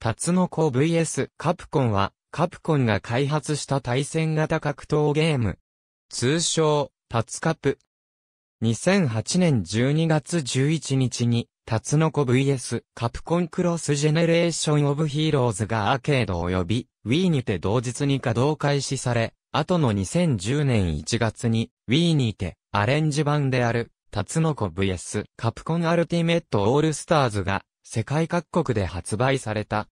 タツノコ VS カプコンは、カプコンが開発した対戦型格闘ゲーム。通称、タツカプ。2008年12月11日に、タツノコ VS カプコンクロスジェネレーションオブヒーローズがアーケード及び Wii にて同日に稼働開始され、後の2010年1月に Wii にてアレンジ版であるタツノコ VS カプコンアルティメットオールスターズが世界各国で発売された。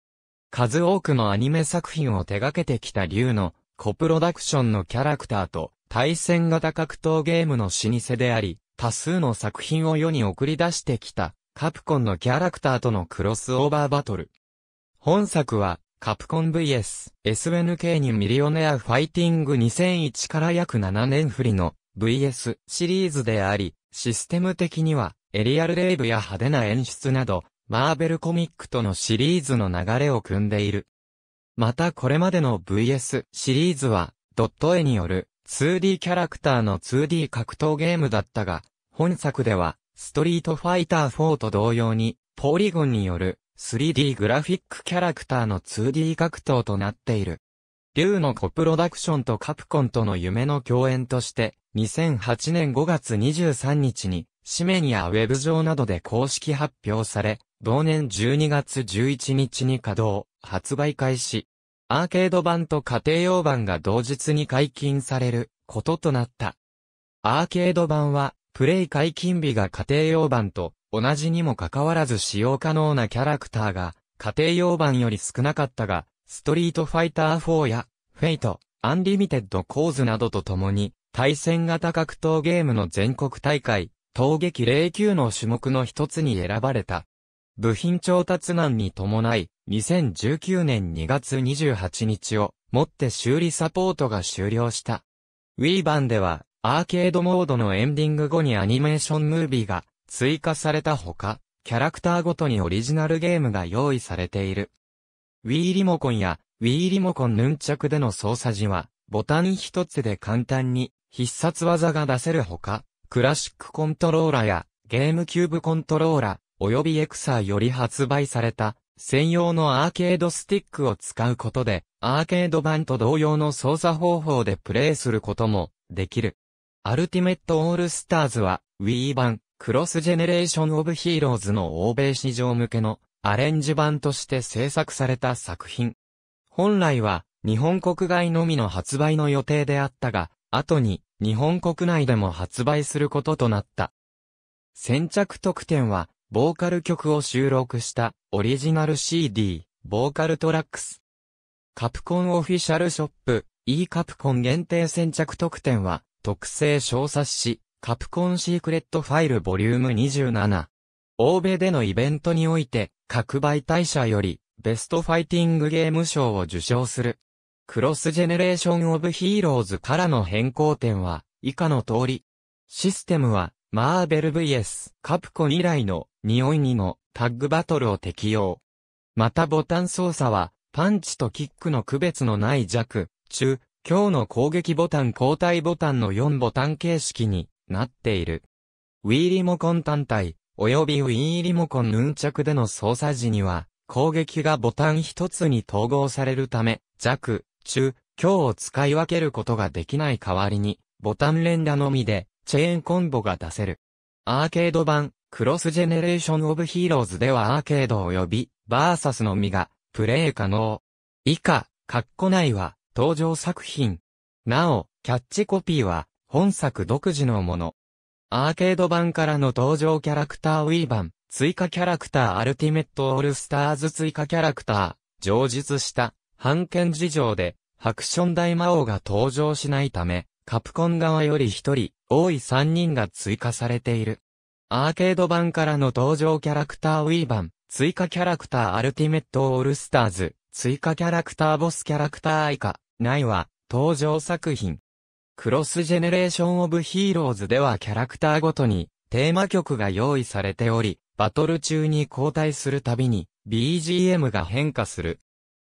数多くのアニメ作品を手掛けてきた竜のコプロダクションのキャラクターと対戦型格闘ゲームの老舗であり、多数の作品を世に送り出してきたカプコンのキャラクターとのクロスオーバーバトル。本作はカプコン VS SNK にミリオネアファイティング2001から約7年振りの VS シリーズであり、システム的にはエリアルレイブや派手な演出などマーベルコミックとのシリーズの流れを組んでいる。またこれまでの VS シリーズは、ドット絵による 2D キャラクターの 2D 格闘ゲームだったが、本作では、ストリートファイター4と同様に、ポリゴンによる 3D グラフィックキャラクターの 2D 格闘となっている。竜のコプロダクションとカプコンとの夢の共演として、2008年5月23日に、紙面やウェブ上などで公式発表され、同年12月11日に稼働、発売開始。アーケード版と家庭用版が同日に解禁されることとなった。アーケード版は、プレイ解禁日が家庭用版と同じにもかかわらず使用可能なキャラクターが家庭用版より少なかったが、ストリートファイター4や、フェイト、アンリミテッドコーズなどと共に、対戦型格闘ゲームの全国大会、闘撃09の種目の一つに選ばれた。部品調達難に伴い、2019年2月28日をもって修理サポートが終了した。Wii 版では、アーケードモードのエンディング後にアニメーションムービーが追加されたほか、キャラクターごとにオリジナルゲームが用意されている。Wii リモコンや Wii リモコンヌンチャクでの操作時は、ボタン一つで簡単に必殺技が出せるほか、クラシックコントローラやゲームキューブコントローラ、及びエクサより発売された、専用のアーケードスティックを使うことで、アーケード版と同様の操作方法でプレイすることもできる。アルティメットオールスターズは Wii 版クロスジェネレーションオブヒーローズの欧米市場向けのアレンジ版として制作された作品。本来は日本国外のみの発売の予定であったが、後に日本国内でも発売することとなった。先着特典はボーカル曲を収録したオリジナル CD、ボーカルトラックス。カプコンオフィシャルショップ、e カプコン限定先着特典は、特製小冊子、カプコンシークレットファイルボリューム27。欧米でのイベントにおいて、各媒体社より、ベストファイティングゲーム賞を受賞する。クロスジェネレーションオブヒーローズからの変更点は、以下の通り。システムは、マーベル VS カプコン以来の匂いにもタッグバトルを適用。またボタン操作はパンチとキックの区別のない弱、中、強の攻撃ボタン交代ボタンの4ボタン形式になっている。ウィーリモコン単体、及びウィーリモコンヌンチャクでの操作時には、攻撃がボタン一つに統合されるため、弱、中、強を使い分けることができない代わりに、ボタン連打のみで、チェーンコンボが出せる。アーケード版、クロスジェネレーションオブヒーローズではアーケード及び、バーサスのみが、プレイ可能。以下、カッコ内は、登場作品。なお、キャッチコピーは、本作独自のもの。アーケード版からの登場キャラクターウィーバン、追加キャラクターアルティメットオールスターズ追加キャラクター、上述した、半件事情で、ハクション大魔王が登場しないため、カプコン側より1人、多い3人が追加されている。アーケード版からの登場キャラクターウィーバン、追加キャラクターアルティメットオールスターズ、追加キャラクターボスキャラクターアイカ、ないは、登場作品。クロスジェネレーションオブヒーローズではキャラクターごとに、テーマ曲が用意されており、バトル中に交代するたびに、BGM が変化する。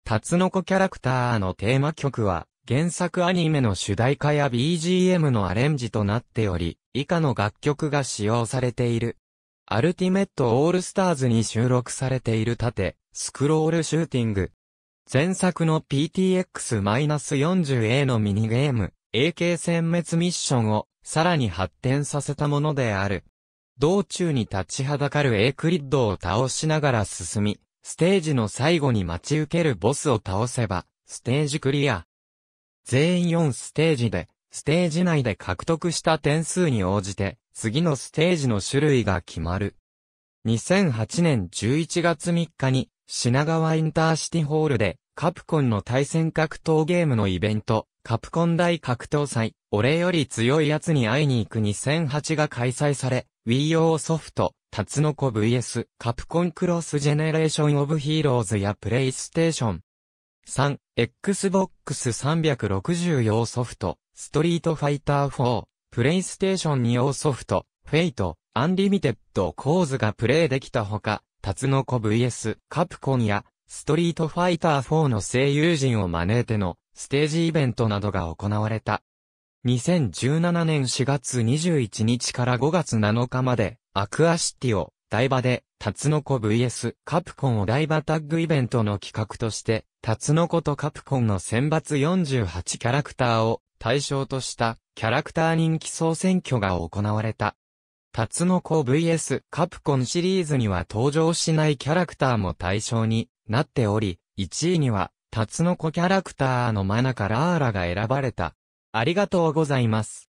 タツノコキャラクターのテーマ曲は、原作アニメの主題歌や BGM のアレンジとなっており、以下の楽曲が使用されている。アルティメットオールスターズに収録されている盾、スクロールシューティング。前作の PTX-40A のミニゲーム、AK 殲滅ミッションをさらに発展させたものである。道中に立ちはだかる A クリッドを倒しながら進み、ステージの最後に待ち受けるボスを倒せば、ステージクリア。全員4ステージで、ステージ内で獲得した点数に応じて、次のステージの種類が決まる。2008年11月3日に、品川インターシティホールで、カプコンの対戦格闘ゲームのイベント、カプコン大格闘祭、俺より強い奴に会いに行く2008が開催され、Wii 用ソフト、タツノコ VS、カプコンクロスジェネレーションオブヒーローズやプレイステーション、3、Xbox 360用ソフト、ストリートファイター4、プレイステーション2用ソフト、フェイト、アンリミテッドコーズがプレイできたほか、タツノコ VS カプコンや、ストリートファイター4の声優陣を招いてのステージイベントなどが行われた。2017年4月21日から5月7日まで、アクアシティを台場で、タツノコ VS カプコンお台場タッグイベントの企画として、タツノコとカプコンの選抜48キャラクターを対象としたキャラクター人気総選挙が行われた。タツノコ VS カプコンシリーズには登場しないキャラクターも対象になっており、1位にはタツノコキャラクターのマナカラーラが選ばれた。ありがとうございます。